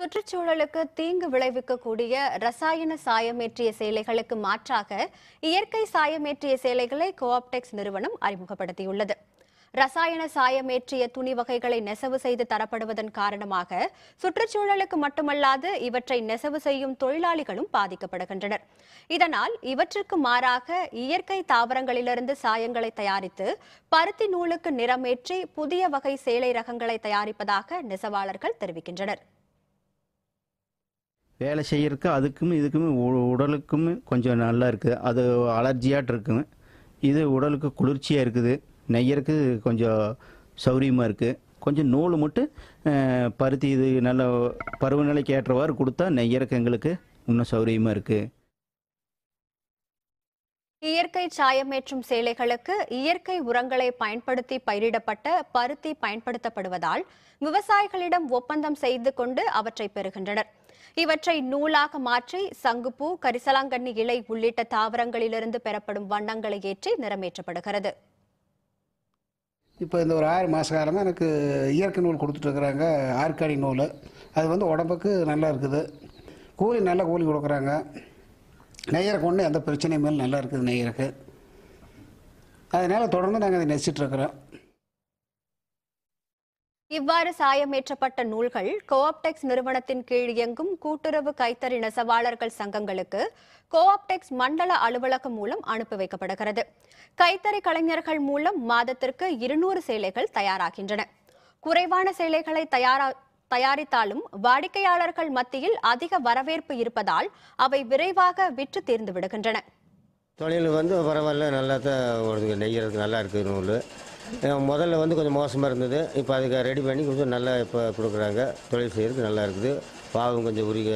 சுற்றுச்சூழலுக்கு தீங்கு விளைவிக்கக்கூடிய ரசாயன சாயமேற்றிய சேலைகளுக்கு மாற்றாக இயற்கை சாயமேற்றிய சேலைகளை கோஆப்டெக்ஸ் நிறுவனம் அறிமுகப்படுத்தியுள்ளது ரசாயன சாயமேற்றிய துணி வகைகளை நெசவு செய்து தரப்படுவதன் காரணமாக சுற்றுச்சூழலுக்கு மட்டுமல்லாது இவற்றை நெசவு செய்யும் தொழிலாளிகளும் பாதிக்கப்படுகின்றனர் இதனால் இவற்றுக்கு மாறாக இயற்கை தாவரங்களிலிருந்து சாயங்களை தயாரித்து பருத்தி நூலுக்கு நிறமேற்றி புதிய வகை சேலை ரகங்களை தயாரிப்பதாக நெசவாளர்கள் தெரிவிக்கின்றனர் வேலை செய்கிறதுக்கு அதுக்கும் இதுக்கும் உடலுக்கும் கொஞ்சம் நல்லா இருக்குது அது அலர்ஜியாட்டு இருக்குது இது உடலுக்கு குளிர்ச்சியாக இருக்குது நெய்யறதுக்கு கொஞ்சம் சௌரியமாக இருக்குது கொஞ்சம் நூல் மட்டும் பருத்தி இது நல்ல பருவநிலைக்கு ஏற்றவாறு கொடுத்தா நெய்யறக்கு எங்களுக்கு இன்னும் சௌரியமாக இருக்குது இயற்கை சாயமேற்றும் சேலைகளுக்கு இயற்கை உரங்களை பயன்படுத்தி பயிரிடப்பட்ட பருத்தி பயன்படுத்தப்படுவதால் விவசாயிகளிடம் ஒப்பந்தம் செய்து கொண்டு அவற்றை பெறுகின்றனர் இவற்றை நூலாக மாற்றி சங்குப்பூ கரிசலாங்கண்ணி இலை உள்ளிட்ட தாவரங்களிலிருந்து பெறப்படும் வண்ணங்களை ஏற்றி நிறமேற்றப்படுகிறது இப்போ இந்த ஒரு ஆறு மாத காலமாக எனக்கு இயற்கை நூல் கொடுத்துட்ருக்குறாங்க ஆற்காடி நூல் அது வந்து உடம்புக்கு நல்லா இருக்குது கூலி நல்ல கூலி கொடுக்குறாங்க நெய்யருக்கு ஒன்று எந்த பிரச்சனையும் மேலே நல்லா இருக்குது நெய்யருக்கு அதனால் தொடர்ந்து நாங்கள் அதை நெசிச்சிட்ருக்குறோம் இவ்வாறு சாயமேற்றப்பட்ட நூல்கள் கோஆப்டெக்ஸ் நிறுவனத்தின் கீழ் இயங்கும் கூட்டுறவு கைத்தறி நெசவாளர்கள் சங்கங்களுக்கு கோஆப்டெக்ஸ் மண்டல அலுவலகம் மூலம் அனுப்பி வைக்கப்படுகிறது கைத்தறி கலைஞர்கள் மூலம் மாதத்திற்கு இருநூறு சேலைகள் தயாராகின்றன குறைவான சேலைகளை தயாரா தயாரித்தாலும் வாடிக்கையாளர்கள் மத்தியில் அதிக வரவேற்பு இருப்பதால் அவை விரைவாக விற்று தீர்ந்து விடுகின்றன தொழில் வந்து பரவாயில்ல நல்லா தான் நெய்கிறது நல்லா இருக்குது நூல் முதல்ல வந்து கொஞ்சம் மோசமாக இருந்தது இப்போ அதுக்கு ரெடி பண்ணி கொஞ்சம் நல்லா இப்போ கொடுக்குறாங்க தொழில் செய்கிறதுக்கு நல்லா இருக்குது பாவம் கொஞ்சம் உரிய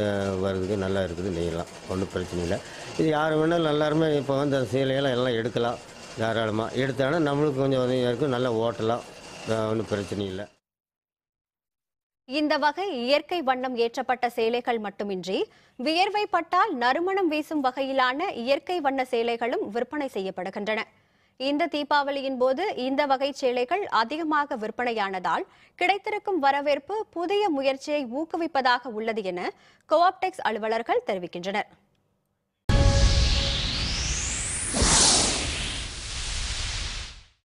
வர்றதுக்கு நல்லா இருக்குது நெய்யலாம் ஒன்றும் பிரச்சனை இல்லை இது யார் வேணாலும் எல்லாருமே இப்போ வந்து அந்த சேலையெல்லாம் எல்லாம் எடுக்கலாம் தாராளமாக எடுத்தாங்கன்னா நம்மளுக்கு கொஞ்சம் உதவியாக இருக்கும் நல்லா ஓட்டலாம் ஒன்றும் பிரச்சனை இல்லை இந்த வகை இயற்கை வண்ணம் ஏற்றப்பட்ட சேலைகள் மட்டுமின்றி வியர்வை பட்டால் நறுமணம் வீசும் வகையிலான இயற்கை வண்ண சேலைகளும் விற்பனை செய்யப்படுகின்றன இந்த தீபாவளியின் போது இந்த வகை சேலைகள் அதிகமாக விற்பனையானதால் கிடைத்திருக்கும் வரவேற்பு புதிய முயற்சியை ஊக்குவிப்பதாக உள்ளது என கோஆப்டெக்ஸ் அலுவலர்கள் தெரிவிக்கின்றனர்